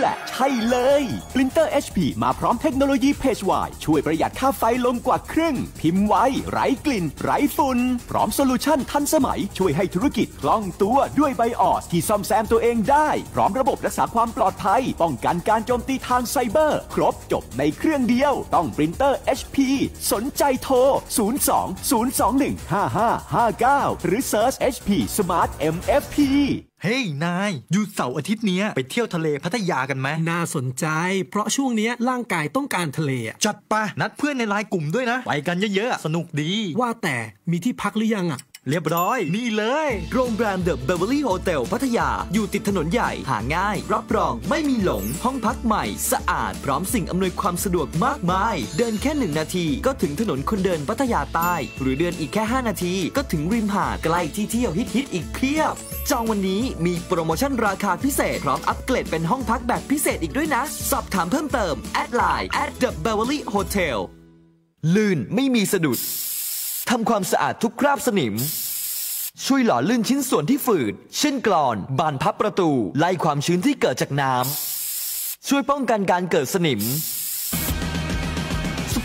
แหละใช่เลย Printer HP มาพร้อมเทคโนโลยี Page Wide ช่วยประหยัดค่าไฟลงกว่าครึ่ง พิมพ์ไวไร้กลิ่นไร้ฝุ่นพร้อมโซลูชันทันสมัยช่วยให้ธุรกิจคล่องตัวด้วยไบออสที่ซ่อมแซมตัวเองได้ พร้อมระบบรักษาความปลอดภัย ป้องกันการโจมตีทางไซเบอร์ ครบจบในเครื่องเดียว ต้องปรินเตอร์ HP สนใจโทร02 021 5559 หรือ Search HP Smart MFP เฮ้ย นายยูเสาร์อาทิตย์นี้ไปเที่ยวทะเลพัทยากันไหมน่าสนใจ เพราะช่วงนี้ร่างกายต้องการทะเล จัดไปนัดเพื่อนในไลน์กลุ่มด้วยนะไปกันเยอะๆ สนุกดี ว่าแต่มีที่พักหรือยังอ่ะเรียบร้อยนี่เลย โรงแรมเดอะเบเวอรี่โฮเทลพัทยา อยู่ติดถนนใหญ่ หาง่าย รับรอง ไม่มีหลง ห้องพักใหม่ สะอาด พร้อมสิ่งอำนวยความสะดวกมากมาย เดินแค่หนึ่งนาทีก็ถึงถนนคนเดินพัทยาใต้ หรือเดินอีกแค่ 5 นาที ก็ถึงริมหาดใกล้ที่เที่ยวฮิตๆอีกเพียบ จองวันนี้มีโปรโมชั่นราคาพิเศษ พร้อมอัปเกรดเป็นห้องพักแบบพิเศษอีกด้วยนะ สอบถามเพิ่มเติมแอดไลน์ at the Beverly Hotel ลื่นไม่มีสะดุดทำความสะอาดทุกคราบสนิมช่วยหล่อลื่นชิ้นส่วนที่ฝืด เช่นกรอน บานพับประตู ไล่ความชื้นที่เกิดจากน้ำ ช่วยป้องกันการเกิดสนิม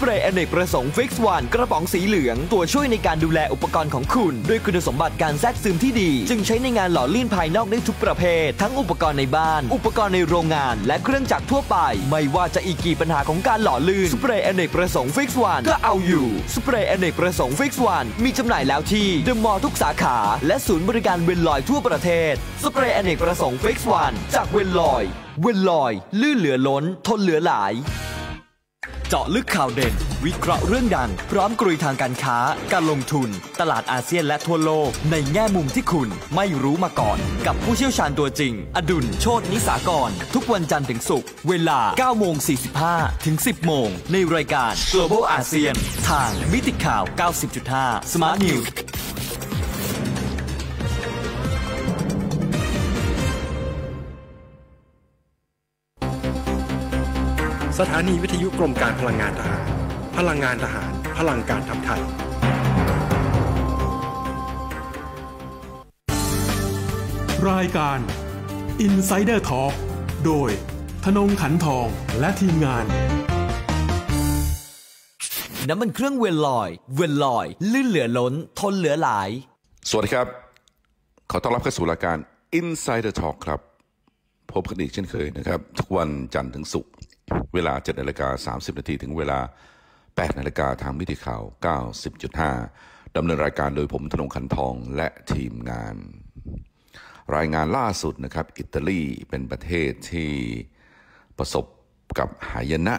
ปรย์อเนกประสงค์ฟิกซ์วันกระป๋องสีเหลือง ตัวช่วยในการดูแลอุปกรณ์ของคุณ ด้วยคุณสมบัติการแทรกซึมที่ดี จึงใช้ในงานหล่อลื่นภายนอกได้ทุกประเภท ทั้งอุปกรณ์ในบ้าน อุปกรณ์ในโรงงานและเครื่องจักรทั่วไป ไม่ว่าจะอีกกี่ปัญหาของการหล่อลื่นสเปรย์อเนกประสงค์ฟิกซ์วันก็เอาอยู่สเปรย์อเนกประสงค์ฟิกซ์วันมีจำหน่ายแล้วที่เดอะมอลล์ทุกสาขาและศูนย์บริการเวลลอยทั่วประเทศสเปรย์อเนกประสงค์ฟิกซ์วันจากเวลลอย เวลลอย ลื่นเหลือล้น ทนเหลือหลายาะลึกข่าวเด่นวิเคราะห์เรื่องดังพร้อมกรุยทางการค้าการลงทุน ตลาดอาเซียนและทั่วโลกในแง่มุมที่คุณไม่รู้มาก่อน กับผู้เชี่ยวชาญตัวจริง อดุลโชตนิสากร ทุกวันจันทร์ถึงศุกร์เวลา9โมง45 ถึง 10 โมง ในรายการ Global ASEAN ทางมิติข่าว 90.5 Smart News สถานีวิทยุกรมการพลังงานทหาร พลังงานทหาร พลังการทำไทย รายการ Insider Talk โดย ธนงขันทองและทีมงาน น้ำมันเครื่องเวลลอย เวลลอย ลื่นเหลือล้น ทนเหลือหลาย สวัสดีครับ ขอต้อนรับเข้าสู่รายการ Insider Talk ครับ พบกันอีกเช่นเคยนะครับ ทุกวันจันทร์ถึงศุกร์เวลา7นาฬิกา30 นาทีถึงเวลา8นาฬิกาทางมิติข่าว 90.5 ดำเนินรายการโดยผมธนงคันทองและทีมงาน รายงานล่าสุดนะครับอิตาลีเป็นประเทศที่ประสบกับหายนะ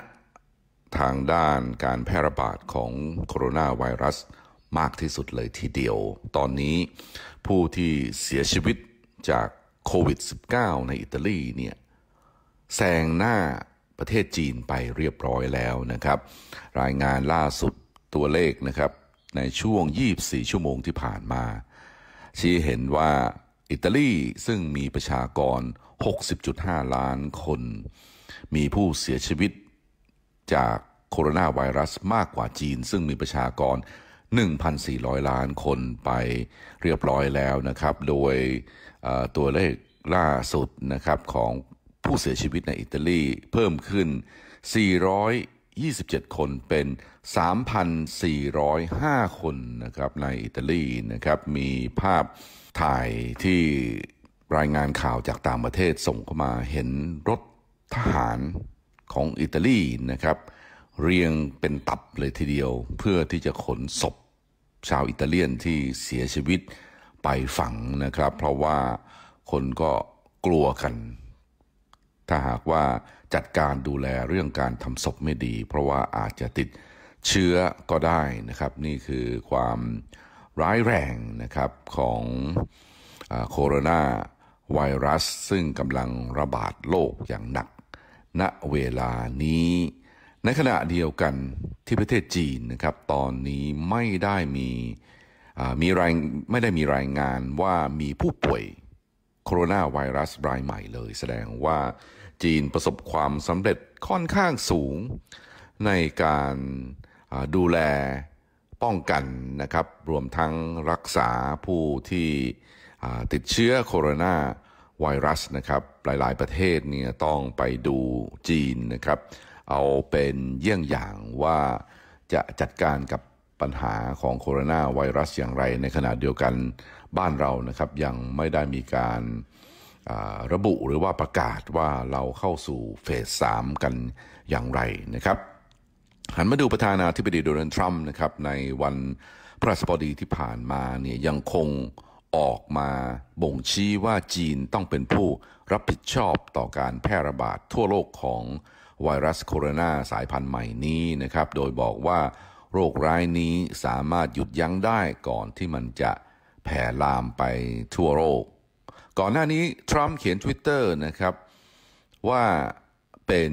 ทางด้านการแพร่ระบาดของโคโรนาไวรัส มากที่สุดเลยทีเดียว ตอนนี้ผู้ที่เสียชีวิตจากโควิด -19 ในอิตาลีเนี่ยแซงหน้าประเทศจีนไปเรียบร้อยแล้วนะครับ รายงานล่าสุดตัวเลขนะครับในช่วง 24 ชั่วโมงที่ผ่านมา ชี้เห็นว่าอิตาลีซึ่งมีประชากร 60.5 ล้านคน มีผู้เสียชีวิตจากโคโรนาไวรัสมากกว่าจีน ซึ่งมีประชากร 1,400 ล้านคนไปเรียบร้อยแล้วนะครับ โดยตัวเลขล่าสุดนะครับของผู้เสียชีวิตในอิตาลีเพิ่มขึ้น 427 คน เป็น 3,405 คนนะครับ ในอิตาลีนะครับ มีภาพถ่ายที่รายงานข่าวจากต่างประเทศส่งเข้ามา เห็นรถทหารของอิตาลีนะครับ เรียงเป็นตับเลยทีเดียว เพื่อที่จะขนศพชาวอิตาเลียนที่เสียชีวิตไปฝังนะครับ เพราะว่าคนก็กลัวกันถ้าหากว่าจัดการดูแลเรื่องการทำศพไม่ดี เพราะว่าอาจจะติดเชื้อก็ได้นะครับ นี่คือความร้ายแรงนะครับของโคโรนาไวรัสซึ่งกำลังระบาดโลกอย่างหนัก ณเวลานี้ ในขณะเดียวกันที่ประเทศจีนนะครับ ตอนนี้ไม่ได้มีมีรายไม่ได้มีรายงานว่ามีผู้ป่วยโคโรนาไวรัสรายใหม่เลยแสดงว่าจีนประสบความสำเร็จค่อนข้างสูงในการดูแลป้องกันนะครับ รวมทั้งรักษาผู้ที่ติดเชื้อโคโรนาไวรัสนะครับหลายๆประเทศเนี่ยต้องไปดูจีนนะครับ เอาเป็นเยี่ยงอย่างว่าจะจัดการกับปัญหาของโคโรนาไวรัสอย่างไรในขณะเดียวกันบ้านเรานะครับ ยังไม่ได้มีการระบุหรือว่าประกาศว่าเราเข้าสู่เฟสสามกันอย่างไรนะครับ หันมาดูประธานาธิบดีโดนัลด์ทรัมป์นะครับในวันพระสบดีที่ผ่านมาเนี่ยยังคงออกมาบ่งชี้ว่าจีนต้องเป็นผู้รับผิดชอบต่อการแพร่ระบาดทั่วโลกของไวรัสโคโรนาสายพันธุ์ใหม่นี้นะครับโดยบอกว่าโรคร้ายนี้สามารถหยุดยั้งได้ก่อนที่มันจะแผ่ลามไปทั่วโลกก่อนหน้านี้ ทรัมป์เขียน Twitter นะครับ ว่าเป็น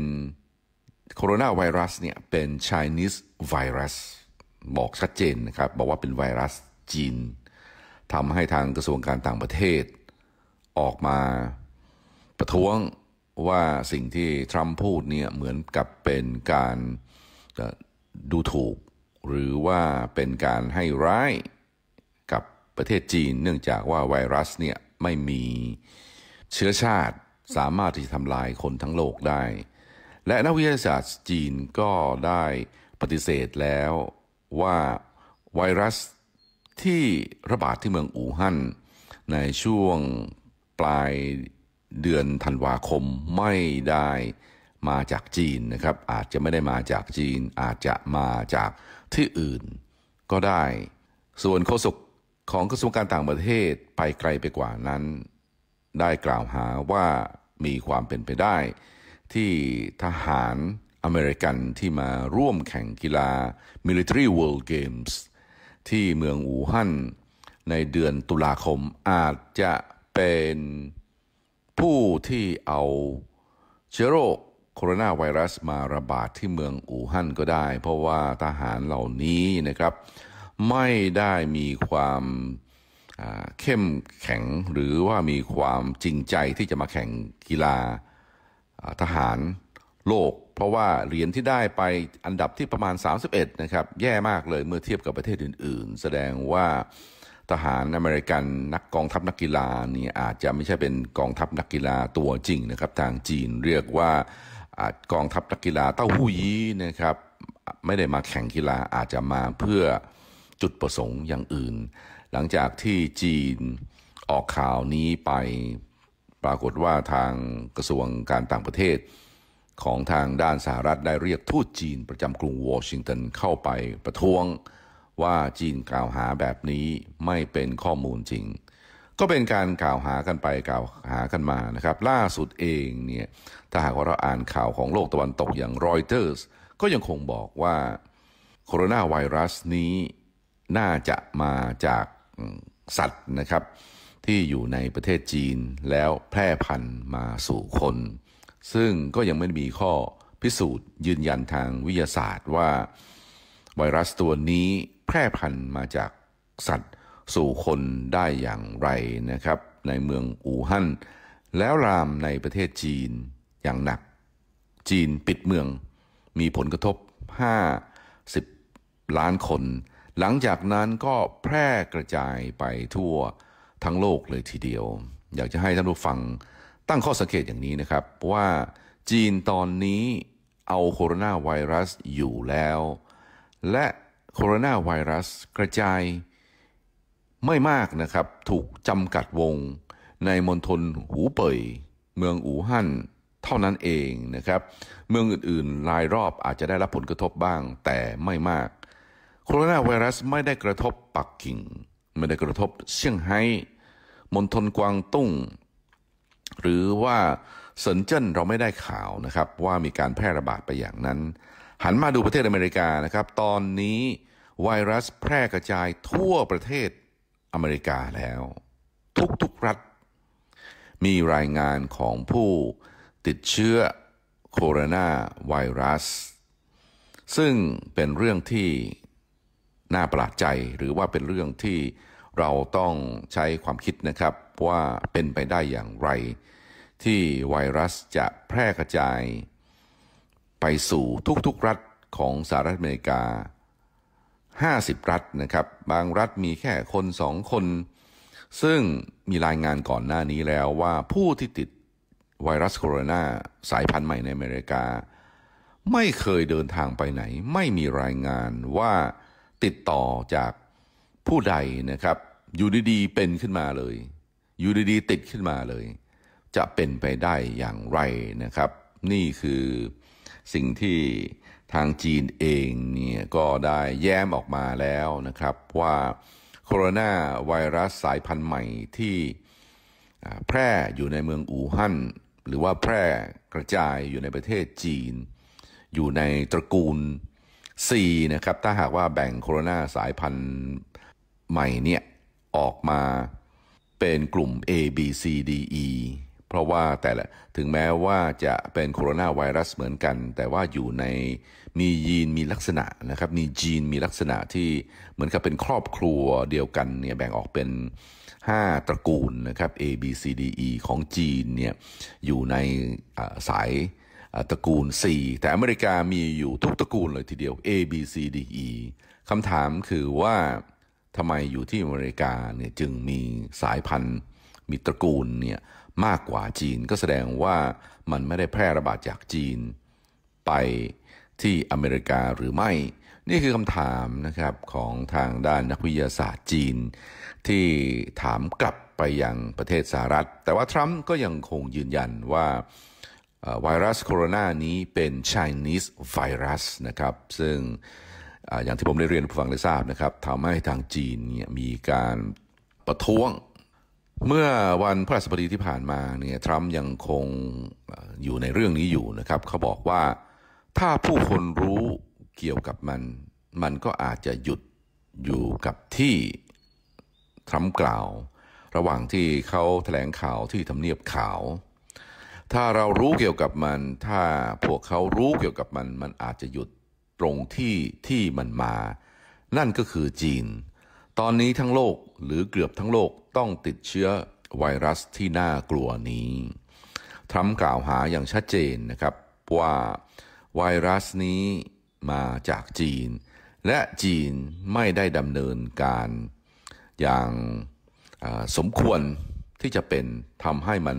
โคโรนาไวรัสเนี่ยเป็น Chinese virus บอกชัดเจนนะครับ บอกว่าเป็นไวรัสจีนทำให้ทางกระทรวงการต่างประเทศ ออกมาประท้วงว่าสิ่งที่ทรัมป์พูดเนี่ยเหมือนกับเป็นการดูถูก หรือว่าเป็นการให้ร้ายกับประเทศจีน เนื่องจากว่าไวรัสเนี่ยไม่มีเชื้อชาติสามารถที่จะทำลายคนทั้งโลกได้ และนักวิทยาศาสตร์จีนก็ได้ปฏิเสธแล้วว่า ไวรัสที่ระบาดที่เมืองอู่ฮั่น ในช่วงปลายเดือนธันวาคมไม่ได้มาจากจีนนะครับ อาจจะไม่ได้มาจากจีนอาจจะมาจากที่อื่นก็ได้ ส่วนโฆษกของกระทรวงการต่างประเทศไปไกลไปกว่านั้น ได้กล่าวหาว่ามีความเป็นไปได้ ที่ทหารอเมริกันที่มาร่วมแข่งกีฬา Military World Games ที่เมืองอู่ฮั่นในเดือนตุลาคมอาจจะเป็นผู้ที่เอาเชื้อโรคโคโรนาไวรัสมาระบาดที่เมืองอู่ฮั่นก็ได้ เพราะว่าทหารเหล่านี้นะครับไม่ได้มีความเข้มแข็งหรือว่ามีความจริงใจที่จะมาแข่งกีฬาทหารโลก เพราะว่าเหรียญที่ได้ไปอันดับที่ประมาณ31นะครับ แย่มากเลยเมื่อเทียบกับประเทศอื่น ๆ แสดงว่าทหารอเมริกันนักกองทัพนักกีฬานี่อาจจะไม่ใช่เป็นกองทัพนักกีฬาตัวจริงนะครับ ทางจีนเรียกว่ากองทัพนักกีฬาเต้าหู้ยี้นะครับ ไม่ได้มาแข่งกีฬาอาจจะมาเพื่อจุดประสงค์อย่างอื่น หลังจากที่จีนออกข่าวนี้ไป ปรากฏว่าทางกระทรวงการต่างประเทศของทางด้านสหรัฐได้เรียกทูตจีนประจำกรุงวอชิงตันเข้าไปประท้วงว่าจีนกล่าวหาแบบนี้ไม่เป็นข้อมูลจริง ก็เป็นการกล่าวหากันไปกล่าวหากันมา นะครับ ล่าสุดเองเนี่ย ถ้าหากว่าเราอ่านข่าวของโลกตะวันตกอย่างรอยเตอร์สก็ยังคงบอกว่า โคโรนาไวรัสนี้น่าจะมาจากสัตว์นะครับ ที่อยู่ในประเทศจีนแล้วแพร่พันธุ์มาสู่คน ซึ่งก็ยังไม่มีข้อพิสูจน์ยืนยันทางวิทยาศาสตร์ว่า ไวรัสตัวนี้แพร่พันธุ์มาจากสัตว์สู่คนได้อย่างไรนะครับ ในเมืองอู่ฮั่น แล้วรามในประเทศจีนอย่างหนัก จีนปิดเมือง มีผลกระทบ50ล้านคนหลังจากนั้นก็แพร่กระจายไปทั่วทั้งโลกเลยทีเดียว อยากจะให้ท่านผู้ฟังตั้งข้อสังเกตอย่างนี้นะครับ ว่าจีนตอนนี้เอาโคโรนาไวรัสอยู่แล้ว และโคโรนาไวรัสกระจายไม่มากนะครับถูกจำกัดวงในมณฑลหูเป่ยเมืองอู่ฮั่นเท่านั้นเองนะครับ เมืองอื่นๆรายรอบอาจจะได้รับผลกระทบบ้างแต่ไม่มากโคโรนาไวรัสไม่ได้กระทบปักกิ่ง ไม่ได้กระทบเซี่ยงไฮ้มณฑลกวางตุ้ง หรือว่าเซินเจิ้นเราไม่ได้ข่าวนะครับว่ามีการแพร่ระบาดไปอย่างนั้น หันมาดูประเทศอเมริกานะครับตอนนี้ไวรัสแพร่กระจายทั่วประเทศอเมริกาแล้ว ทุกๆรัฐ มีรายงานของผู้ติดเชื้อโคโรนาไวรัส ซึ่งเป็นเรื่องที่น่าประหลาดใจหรือว่าเป็นเรื่องที่เราต้องใช้ความคิดนะครับว่าเป็นไปได้อย่างไรที่ไวรัสจะแพร่กระจาย ไปสู่ทุกๆรัฐของสหรัฐอเมริกา 50 รัฐนะครับ บางรัฐมีแค่คนสองคน ซึ่งมีรายงานก่อนหน้านี้แล้วว่าผู้ที่ติดไวรัสโคโรนาสายพันธุ์ใหม่ในอเมริกา ไม่เคยเดินทางไปไหน ไม่มีรายงานว่าติดต่อจากผู้ใดนะครับอยู่ดีๆเป็นขึ้นมาเลยอยู่ดีๆติดขึ้นมาเลย จะเป็นไปได้อย่างไรนะครับ นี่คือสิ่งที่ทางจีนเองเนี่ยก็ได้แย้มออกมาแล้วนะครับ ว่าโคโรนาไวรัสสายพันธุ์ใหม่ที่แพร่อยู่ในเมืองอู่ฮั่นหรือว่าแพร่กระจายอยู่ในประเทศจีน อยู่ในตระกูล C นะครับถ้าหากว่าแบ่งโคโรนาสายพันธุ์ใหม่เนี่ยออกมาเป็นกลุ่ม A B C D E เพราะว่าแต่ละถึงแม้ว่าจะเป็นโคโรนาไวรัสเหมือนกัน แต่ว่าอยู่ในมียีนมีลักษณะนะครับมียีนมีลักษณะที่เหมือนกับเป็นครอบครัวเดียวกันเนี่ยแบ่งออกเป็น 5 ตระกูลนะครับ A B C D E ของจีนเนี่ยอยู่ในสายตระกูล C แต่อเมริกามีอยู่ทุกตระกูลเลยทีเดียว A B C D E คำถามคือว่าทำไมอยู่ที่อเมริกาเนี่ยจึงมีสายพันธุ์มีตระกูลเนี่ยมากกว่าจีนก็แสดงว่ามันไม่ได้แพร่ระบาดจากจีน ไปที่อเมริกาหรือไม่ นี่คือคำถามนะครับของทางด้านนักวิทยาศาสตร์จีน ที่ถามกลับไปยังประเทศสหรัฐ แต่ว่าทรัมป์ก็ยังคงยืนยันว่าไวรัสโคโรนานี้เป็น Chinese virus นะครับ ซึ่งอย่างที่ผมได้เรียนผู้ฟังได้ทราบนะครับทำให้ทางจีนเนี่ยมีการประท้วง เมื่อวันพฤหัสบดีที่ผ่านมาเนี่ยทรัมป์ยังคงอยู่ในเรื่องนี้อยู่นะครับเขาบอกว่าถ้าผู้คนรู้เกี่ยวกับมัน มันก็อาจจะหยุดอยู่กับที่ทรัมป์กล่าว ระหว่างที่เขาแถลงข่าวที่ทำเนียบขาวถ้าเรารู้เกี่ยวกับมัน ถ้าพวกเขา รู้เกี่ยวกับมัน มันอาจจะหยุดตรงที่ที่มันมา นั่นก็คือจีน ตอนนี้ทั้งโลกหรือเกือบทั้งโลกต้องติดเชื้อไวรัสที่น่ากลัวนี้ทรัมป์กล่าวหาอย่างชัดเจนนะครับ ว่าไวรัสนี้มาจากจีน และจีนไม่ได้ดำเนินการ อย่างสมควรที่จะเป็นทำให้มัน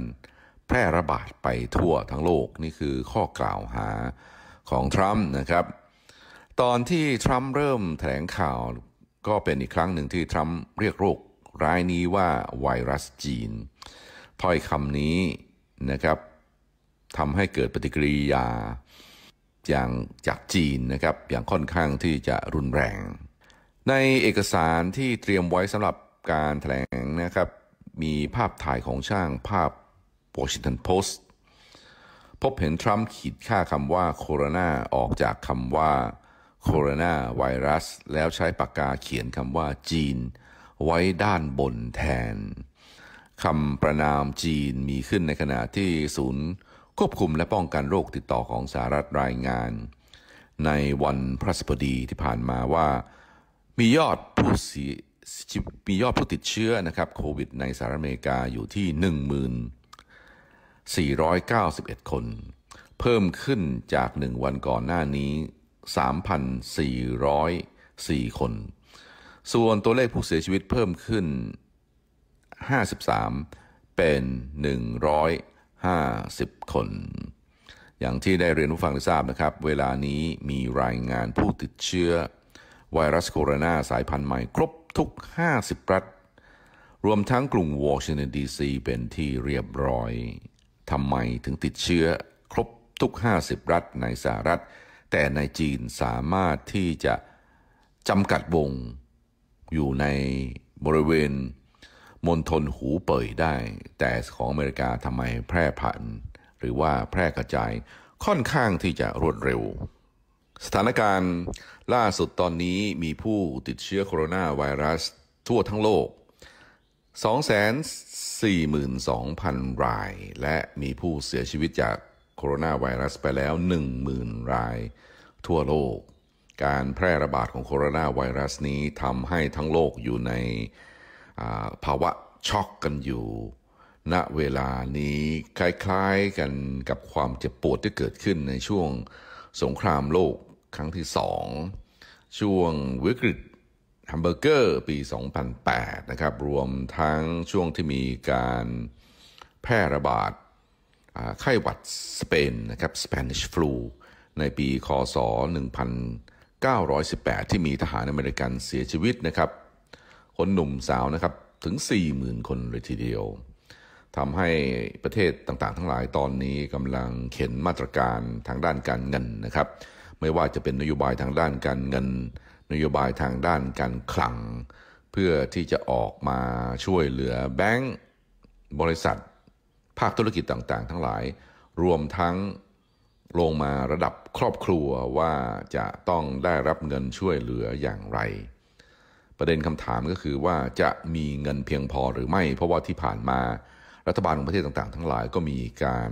แพร่ระบาดไปทั่วทั้งโลก นี่คือข้อกล่าวหาของทรัมป์นะครับ ตอนที่ทรัมป์เริ่มแถลงข่าวก็เป็นอีกครั้งหนึ่งที่ทรัมป์เรียกโรค ร้ายนี้ว่าไวรัสจีนถ้อยคำนี้นะครับทำให้เกิดปฏิกิริยา อย่างจากจีนนะครับ อย่างค่อนข้างที่จะรุนแรง ในเอกสารที่เตรียมไว้สำหรับการแถลงนะครับ มีภาพถ่ายของช่างภาพวอชิงตันโพสต์พบเห็นทรัมป์ขีดค่าคำว่าโคโรนาออกจากคำว่า โคโรนาไวรัส แล้วใช้ปากกาเขียนคำว่า จีน ไว้ด้านบนแทน คำประนามจีนมีขึ้นในขณะที่ศูนย์ ควบคุมและป้องกันโรคติดต่อของสหรัฐรายงาน ในวันพระสบดีที่ผ่านมาว่า มียอดผู้มียอดผู้ติดเชื้อนะครับ โควิด ในสหรัฐอเมริกาอยู่ที่ 1 0 0 0 0 491 คน เพิ่มขึ้นจากหนึ่งวันก่อนหน้านี้ 3,404 คน ส่วนตัวเลขผู้เสียชีวิตเพิ่มขึ้น 53 เป็น 150 คน อย่างที่ได้เรียนผู้ฟังได้ทราบนะครับ เวลานี้มีรายงานผู้ติดเชื้อไวรัสโคโรนาสายพันธุ์ใหม่ครบทุก 50 รัฐ รวมทั้งกรุงวอชิงตันดีซีเป็นที่เรียบร้อยทำไมถึงติดเชื้อครบทุก 50 รัฐในสหรัฐ แต่ในจีนสามารถที่จะจำกัดวง อยู่ในบริเวณมณฑลหูเป่ยได้ แต่ของอเมริกาทำไมแพร่พันหรือว่าแพร่กระจายค่อนข้างที่จะรวดเร็ว สถานการณ์ล่าสุดตอนนี้มีผู้ติดเชื้อโคโรนาไวรัสทั่วทั้งโลก242,000 ราย และมีผู้เสียชีวิตจากโคโรนาไวรัสไปแล้ว 10,000 รายทั่วโลก การแพร่ระบาดของโคโรนาไวรัสนี้ทำให้ทั้งโลกอยู่ในภาวะช็อกกันอยู่ ณเวลานี้คล้ายๆกันกับความเจ็บปวดที่เกิดขึ้นในช่วงสงครามโลกครั้งที่สอง ช่วงวิกฤตมเบอร์เกอร์ปี 2008 นะครับ รวมทั้งช่วงที่มีการแพร่ระบาดไข้หวัดสเปนนะครับ Spanish flu ในปี คศ 1918 ที่มีทหารอเมริกันเสียชีวิตนะครับ คนหนุ่มสาวนะครับถึง 40,000 คนเลยทีเดียว ทำให้ประเทศต่างๆ ทั้งหลายตอนนี้กำลังเข็นมาตรการทางด้านการเงินนะครับ ไม่ว่าจะเป็นนโยบายทางด้านการเงินนโยบายทางด้านการคลัง เพื่อที่จะออกมาช่วยเหลือแบงก์บริษัท ภาคธุรกิจต่างๆ ทั้งหลาย รวมทั้งลงมาระดับครอบครัวว่าจะต้องได้รับเงินช่วยเหลืออย่างไร ประเด็นคำถามก็คือว่าจะมีเงินเพียงพอหรือไม่เพราะว่าที่ผ่านมารัฐบาลของประเทศต่างๆ ทั้งหลายก็มีการ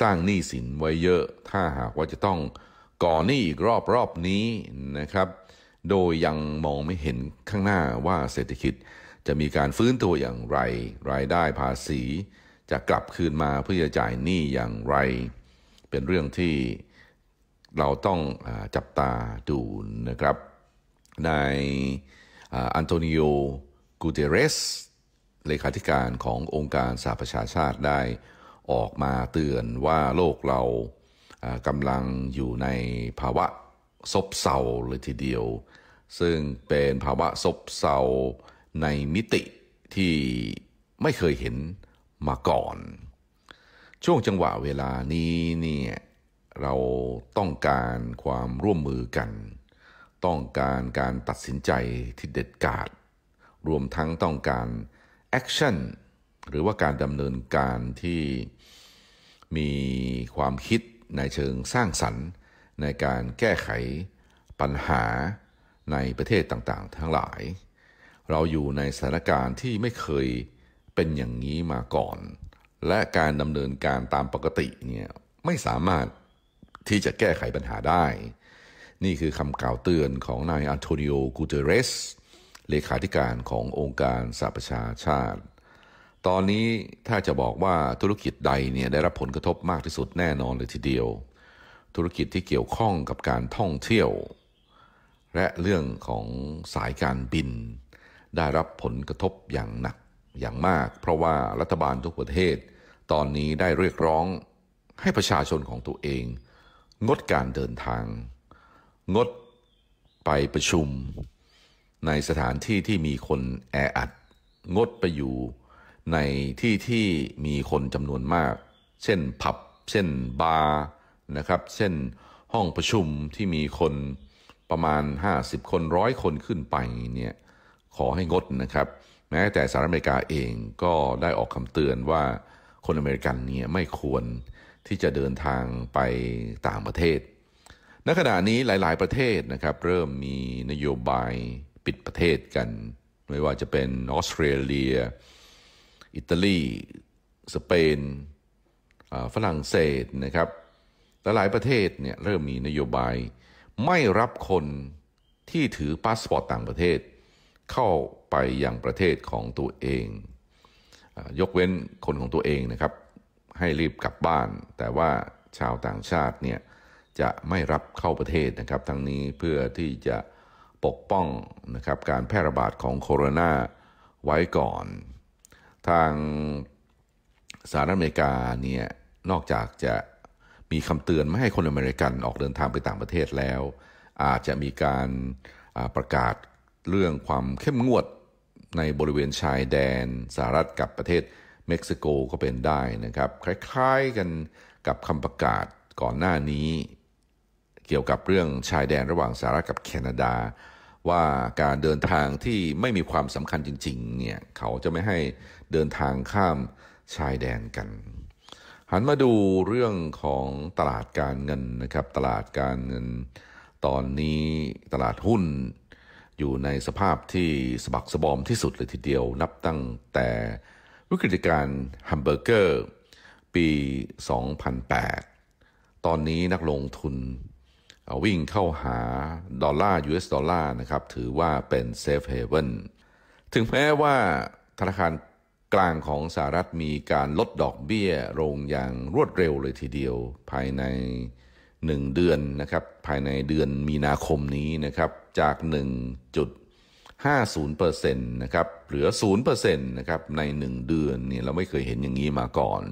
สร้างหนี้สินไว้เยอะ ถ้าหากว่าจะต้องก่อหนี้อีกรอบรอบนี้นะครับ โดยยังมองไม่เห็นข้างหน้าว่าเศรษฐกิจจะมีการฟื้นตัวอย่างไร รายได้ภาษีจะกลับคืนมาเพื่อจะจ่ายหนี้อย่างไร เป็นเรื่องที่เราต้องจับตาดูนะครับนายอันโตนิโอ กูเตเรส เลขาธิการขององค์การสหประชาชาติได้ออกมาเตือนว่าโลกเรากำลังอยู่ในภาวะซบเซาเลยทีเดียว ซึ่งเป็นภาวะซบเซาในมิติที่ไม่เคยเห็นมาก่อน ช่วงจังหวะเวลานี้เนี่ยเราต้องการความร่วมมือกัน ต้องการการตัดสินใจที่เด็ดขาดรวมทั้งต้องการแอคชั่นหรือว่าการดำเนินการที่มีความคิดในเชิงสร้างสรรค์ในการแก้ไขปัญหาในประเทศต่างๆ ทั้งหลาย เราอยู่ในสถานการณ์ที่ไม่เคยเป็นอย่างนี้มาก่อน และการดำเนินการตามปกติเนี่ยไม่สามารถที่จะแก้ไขปัญหาได้ นี่คือคำกล่าวเตือนของนายอันโตนิโอ กูเตเรส เลขาธิการขององค์การสหประชาชาติ ตอนนี้ถ้าจะบอกว่าธุรกิจใดเนี่ยได้รับผลกระทบมากที่สุดแน่นอนเลยทีเดียวธุรกิจที่เกี่ยวข้องกับการท่องเที่ยว และเรื่องของสายการบิน ได้รับผลกระทบอย่างหนัก อย่างมาก เพราะว่ารัฐบาลทุกประเทศ ตอนนี้ได้เรียกร้องให้ประชาชนของตัวเอง งดการเดินทาง งดไปประชุม ในสถานที่ที่มีคนแออัด งดไปอยู่ ในที่ที่มีคนจำนวนมาก เช่นผับ เช่นบาร์นะครับเช่นห้องประชุมที่มีคนประมาณ 50 คนร้อยคนขึ้นไปเนี่ยขอให้งดนะครับ แม้แต่สหรัฐอเมริกาเองก็ได้ออกคำเตือนว่า คนอเมริกันเนี่ยไม่ควรที่จะเดินทางไปต่างประเทศณขณะนี้หลายๆ ประเทศนะครับ เริ่มมีนโยบายปิดประเทศกัน ไม่ว่าจะเป็นออสเตรเลียอิตาลี สเปนฝรั่งเศสนะครับลหลายประเทศเนี่ยเริ่มมีนโยบาย ไม่รับคนที่ถือพาสปอร์ตต่างประเทศ เข้าไปยังประเทศของตัวเอง ยกเว้นคนของตัวเองนะครับ ให้รีบกลับบ้าน แต่ว่าชาวต่างชาติเนี่ยจะไม่รับเข้าประเทศนะครับ ทั้งนี้เพื่อที่จะปกป้องนะครับการแพร่ระบาดของโคโรนาไว้ก่อน ทางสหรัฐอเมริกาเนี่ยนอกจากจะมีคำเตือนไม่ให้คนอเมริกันออกเดินทางไปต่างประเทศแล้ว อาจจะมีการประกาศเรื่องความเข้มงวดในบริเวณชายแดนสหรัฐกับประเทศเม็กซิโกก็เป็นได้นะครับ คล้าย ๆกันกับคำประกาศก่อนหน้านี้ เกี่ยวกับเรื่องชายแดนระหว่างสหรัฐกับแคนาดา ว่าการเดินทางที่ไม่มีความสำคัญจริงๆเนี่ยเขาจะไม่ให้เดินทางข้ามชายแดนกันหันมาดูเรื่องของตลาดการเงินนะครับ ตลาดการเงินตอนนี้ตลาดหุ้น อยู่ในสภาพที่สะบักสะบอมที่สุดเลยทีเดียวนับตั้งแต่วิกฤตการฮัมเบอร์เกอร์ปี 2008 ตอนนี้นักลงทุน วิ่งเข้าหาดอลลาร์ US ดอลลาร์นะครับถือว่าเป็นเซฟเฮเว่นถึงแม้ว่าธนาคารกลางของสหรัฐมีการลดดอกเบี้ยลงอย่างรวดเร็วเลยทีเดียว ภายใน 1 เดือนนะครับภายในเดือนมีนาคมนี้นะครับจาก 1.50%นะครับเหลือ0%นะครับใน 1 เดือนเนี่ยเราไม่เคยเห็นอย่างนี้มาก่อน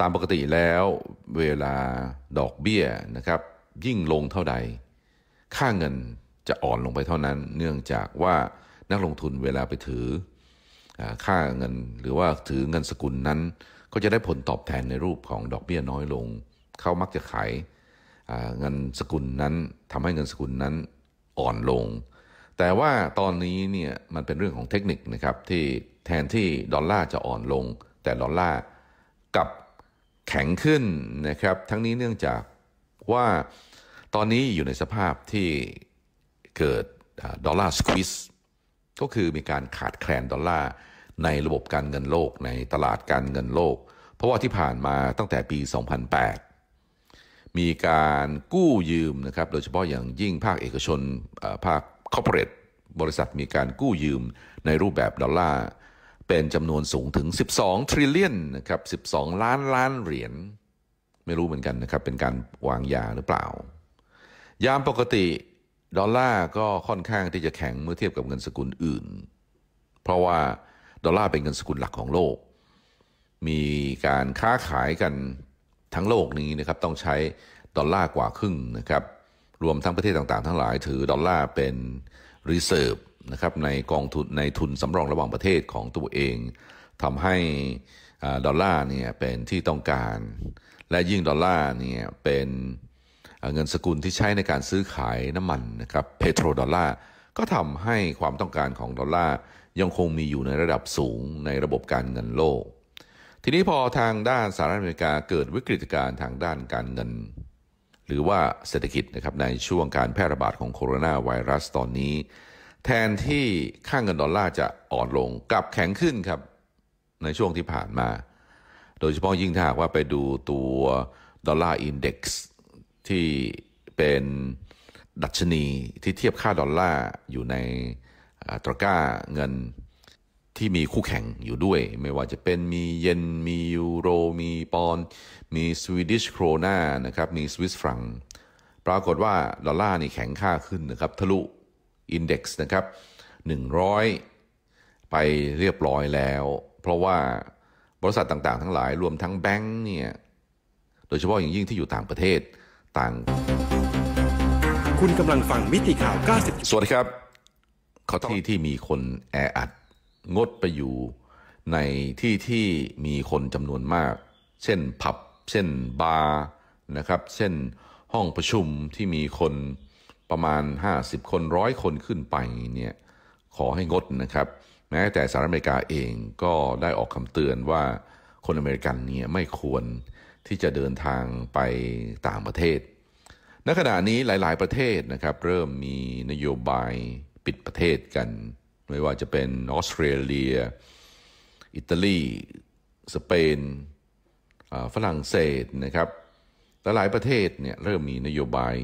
ตามปกติแล้วเวลาดอกเบี้ยนะครับยิ่งลงเท่าใดค่าเงินจะอ่อนลงไปเท่านั้น เนื่องจากว่านักลงทุนเวลาไปถือค่าเงินหรือว่าถือเงินสกุลนั้น ก็จะได้ผลตอบแทนในรูปของดอกเบี้ยน้อยลง เขามักจะขายเงินสกุลนั้น ทำให้เงินสกุลนั้นอ่อนลง แต่ว่าตอนนี้เนี่ยมันเป็นเรื่องของเทคนิคนะครับที่แทนที่ดอลลาร์จะอ่อนลง แต่ดอลลาร์กับแข็งขึ้นนะครับทั้งนี้เนื่องจากว่าตอนนี้อยู่ในสภาพที่เกิดดอลลาร์สควิสก็คือมีการขาดแคลนดอลลาร์ในระบบการเงินโลกในตลาดการเงินโลก เพราะว่าที่ผ่านมาตั้งแต่ปี 2008 มีการกู้ยืมนะครับโดยเฉพาะอย่างยิ่งภาคเอกชนภาคคอร์เปอเรทบริษัทมีการกู้ยืมในรูปแบบดอลลาร์เป็นจำนวนสูงถึง 12ทริลเลียนนะครับ12 ล้านล้านเหรียญไม่รู้เหมือนกันนะครับ เป็นการวางยาหรือเปล่า ยามปกติดอลลาร์ก็ค่อนข้างที่จะแข็งเมื่อเทียบกับเงินสกุลอื่น เพราะว่าดอลลาร์เป็นเงินสกุลหลักของโลก มีการค้าขายกันทั้งโลกนี้นะครับต้องใช้ดอลลาร์กว่าครึ่งนะครับ รวมทั้งประเทศต่างๆ ทั้งหลายถือดอลลาร์เป็นรีเซิร์ฟนะครับในกองทุนในทุนสำรองระหว่างประเทศของตัวเองทำให้ดอลลาร์เนี่ยเป็นที่ต้องการ และยิ่งดอลลาร์เนี่ยเป็นเงินสกุลที่ใช้ในการซื้อขายน้ำมันนะครับเพโตรดอลลาร์ก็ทำให้ความต้องการของดอลลาร์ยังคงมีอยู่ในระดับสูงในระบบการเงินโลก ทีนี้พอทางด้านสหรัฐอเมริกาเกิดวิกฤตการณ์ทางด้านการเงิน หรือว่าเศรษฐกิจนะครับ ในช่วงการแพร่ระบาดของโคโรนาไวรัสตอนนี้ แทนที่ค่างเงินดอลลาร์จะอ่อนลงกลับแข็งขึ้นครับในช่วงที่ผ่านมา โดยเฉพาะยิ่งถ้าหากว่าไปดูตัวดอลลาร์อินดี์ที่เป็นดัชนีที่เทียบค่าดอลลาร์ อยู่ในตรก้าเงินที่มีคู่แข่งอยู่ด้วย ไม่ว่าจะเป็นมีเยนมียูโร มีปอนมีสวีดิชโครนานะครับมีสวิสฟรัง ปรากฏว่า ดอลลาร์นี่แข็งค่าขึ้นนะครับ ทะลุอินเด็กซ์นะครับ 100 ไปเรียบร้อยแล้ว เพราะว่าบริษัทต่างๆ ทั้งหลายรวมทั้งแบงก์เนี่ยโดยเฉพาะอย่างยิ่งที่อยู่ต่างประเทศตังคคุณกำลังฟังมิติข่าว 90 สวัสดีครับ เขาที่ที่มีคนแออัดงดไปอยู่ ในที่ที่มีคนจำนวนมาก เช่นผับ เช่นบาร์นะครับ เช่นห้องประชุมที่มีคนประมาณ 50 คนร้อยคนขึ้นไปเนี่ยขอให้งดนะครับ แม้แต่สหรัฐอเมริกาเองก็ได้ออกคำเตือนว่า คนอเมริกันเนี่ยไม่ควรที่จะเดินทางไปต่างประเทศ ณ ขณะนี้หลาย ๆ ประเทศนะครับ เริ่มมีนโยบายปิดประเทศกัน ไม่ว่าจะเป็นออสเตรเลีย อิตาลี สเปนฝรั่งเศสนะครับลหลายประเทศเนี่ยเริ่มมีนโยบาย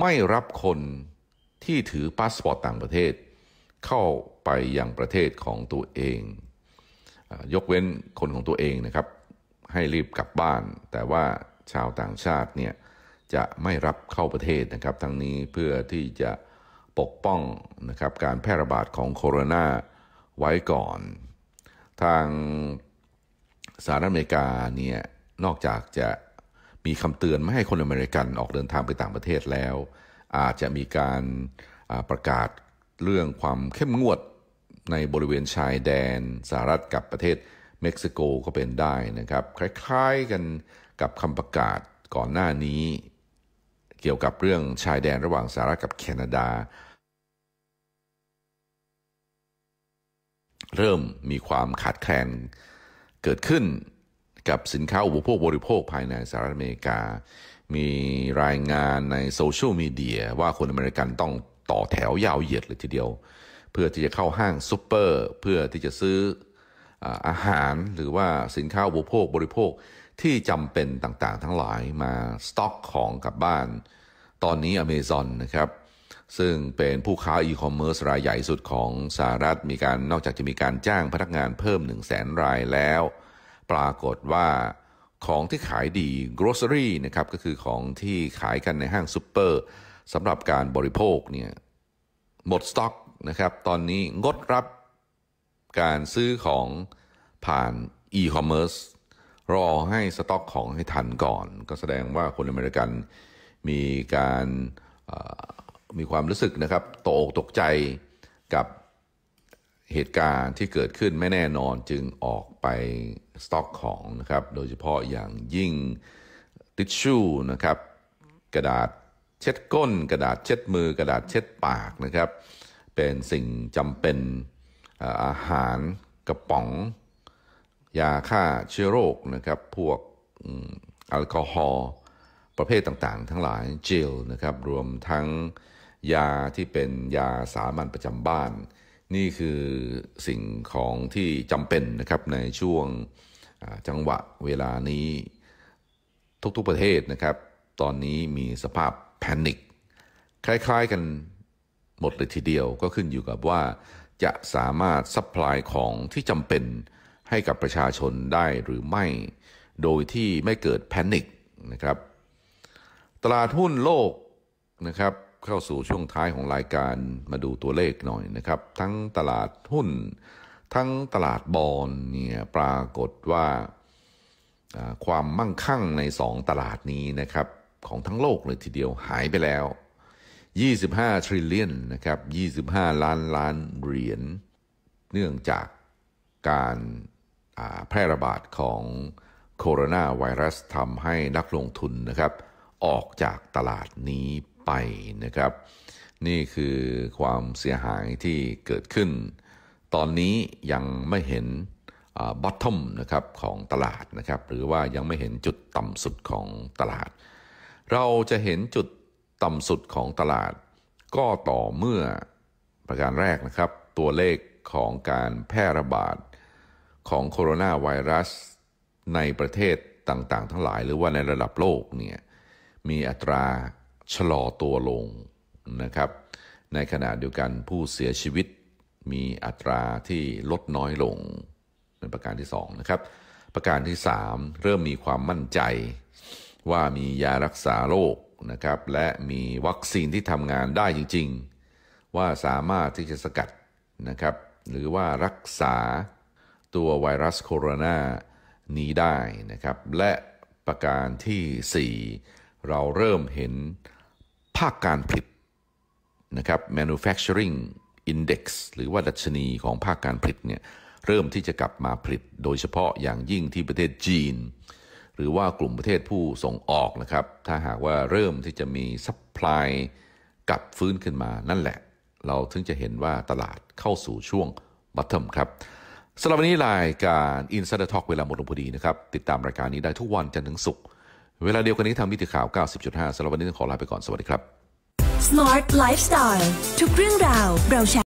ไม่รับคนที่ถือพาสปอร์ตต่างประเทศ เข้าไปยังประเทศของตัวเอง ยกเว้นคนของตัวเองนะครับให้รีบกลับบ้าน แต่ว่าชาวต่างชาติเนี่ยจะไม่รับเข้าประเทศนะครับ ทั้งนี้เพื่อที่จะปกป้องนะครับการแพร่ระบาดของโคโรนาไว้ก่อน ทาง สหรัฐอเมริกาเนี่ยนอกจากจะมีคำเตือนไม่ให้คนอเมริกันออกเดินทางไปต่างประเทศแล้ว อาจจะมีการประกาศเรื่องความเข้มงวดในบริเวณชายแดนสหรัฐกับประเทศเม็กซิโกก็เป็นได้ นะครับ คล้ายๆกันกับคำประกาศก่อนหน้านี้เกี่ยวกับเรื่องชายแดนระหว่างสหรัฐกับแคนาดา เริ่มมีความขาดแคลน เกิดขึ้นกับสินค้าอุปโภคบริโภคภายในสหรัฐอเมริกา มีรายงานในโซเชียลมีเดียว่าคนอเมริกันต้องต่อแถวยาวเหยียดเลยทีเดียว เพื่อที่จะเข้าห้างซูเปอร์เพื่อที่จะซื้ออาหารหรือว่าสินค้าอุปโภค บริโภคที่จำเป็นต่างๆทั้งหลายมา สต็อกของกลับบ้าน ตอนนี้ Amazon นะครับ ซึ่งเป็นผู้ค้าอีคอมเมิร์ซรายใหญ่สุดของสหรัฐมีการนอกจากจะมีการจ้างพนักงานเพิ่ม 1 0 0 0 0แสนรายแล้ว ปรากฏว่าของที่ขายดี grocery นะครับก็คือของที่ขายกันในห้างซูเปอร์สำหรับการบริโภคเนี่ยหมดสต็อกนะครับตอนนี้งดรับการซื้อของผ่านอีคอมเมิร์ซรอให้สต็อกของให้ทันก่อน ก็แสดงว่าคนอเมริกันมีการมีความรู้สึกนะครับตกตกใจกับเหตุการณ์ที่เกิดขึ้นไม่แน่นอนจึงออกไปสต็อกของนะครับ โดยเฉพาะอย่างยิ่งทิชชู่นะครับ กระดาษเช็ดก้น กระดาษเช็ดมือกระดาษเช็ดปากนะครับ เป็นสิ่งจำเป็นอาหารกระป๋องยาฆ่าเชื้อโรคนะครับ พวกแอลกอฮอล์ประเภทต่างๆ ทั้งหลายเจลนะครับ รวมทั้งยาที่เป็นยาสามัญประจำบ้าน นี่คือสิ่งของที่จำเป็นนะครับในช่วงจังหวะเวลานี้ทุกๆ ประเทศนะครับ ตอนนี้มีสภาพแพนิคคล้ายๆกันหมดเลยทีเดียวก็ขึ้นอยู่กับว่าจะสามารถซัพพลายของที่จำเป็นให้กับประชาชนได้หรือไม่โดยที่ไม่เกิดแพนิคนะครับ ตลาดหุ้นโลก นะครับ เข้าสู่ช่วงท้ายของรายการมาดูตัวเลขหน่อยนะครับ ทั้งตลาดหุ้น ทั้งตลาดบอลเนี่ยปรากฏว่าความมั่งคั่งใน 2 ตลาดนี้นะครับ ของทั้งโลกเลยทีเดียวหายไปแล้ว25 trillion นะครับ 25 ล้านล้านเหรียญ เนื่องจากการแพร่ ระบาดของโคโรนา ไวรัสทำให้นักลงทุน นะครับ ออกจากตลาดนี้ไปนะครับ นี่คือความเสียหายที่เกิดขึ้น ตอนนี้ยังไม่เห็นบอททอมนะครับ ของตลาด นะครับ หรือว่ายังไม่เห็นจุด ต่ำสุดของตลาด เราจะเห็นจุดต่ำสุดของตลาดก็ต่อเมื่อประการแรกนะครับ ตัวเลขของการแพร่ระบาดของโคโรนาไวรัสในประเทศต่างๆ ทั้งหลาย หรือว่าในระดับโลกเนี่ยมีอัตราชะลอตัวลงนะครับ ในขณะเดียวกันผู้เสียชีวิต มีอัตราที่ลดน้อยลงเป็นประการที่2นะครับประการที่ 3 เริ่มมีความมั่นใจว่ามียารักษาโรคนะครับและมีวัคซีนที่ทำงานได้จริงๆ ว่าสามารถที่จะสกัดนะครับหรือว่ารักษาตัวไวรัสโคโรนานี้ได้นะครับและประการที่ 4 เราเริ่มเห็นภาคการผลิตนะครับ manufacturing index หรือว่าดัชนีของภาคการผลิตเนี่ยเริ่มที่จะกลับมาผลิต โดยเฉพาะอย่างยิ่งที่ประเทศจีนหรือว่ากลุ่มประเทศผู้ส่งออกนะครับ ถ้าหากว่าเริ่มที่จะมีซัพพลายกลับฟื้นขึ้นมานั่นแหละ เราถึงจะเห็นว่าตลาดเข้าสู่ช่วงบัตเทิมครับสำหรับวันนี้รายการ Insider Talk เวลาหมดลงพอดีนะครับ ติดตามรายการนี้ได้ทุกวันจันทร์ถึงศุกร์เวลาเดียวกันนี้ทางมิติข่าว 90.5สำหรับวันนี้ขอลาไปก่อนสวัสดีครับ Smart Lifestyle ทุกเรื่องราวเรา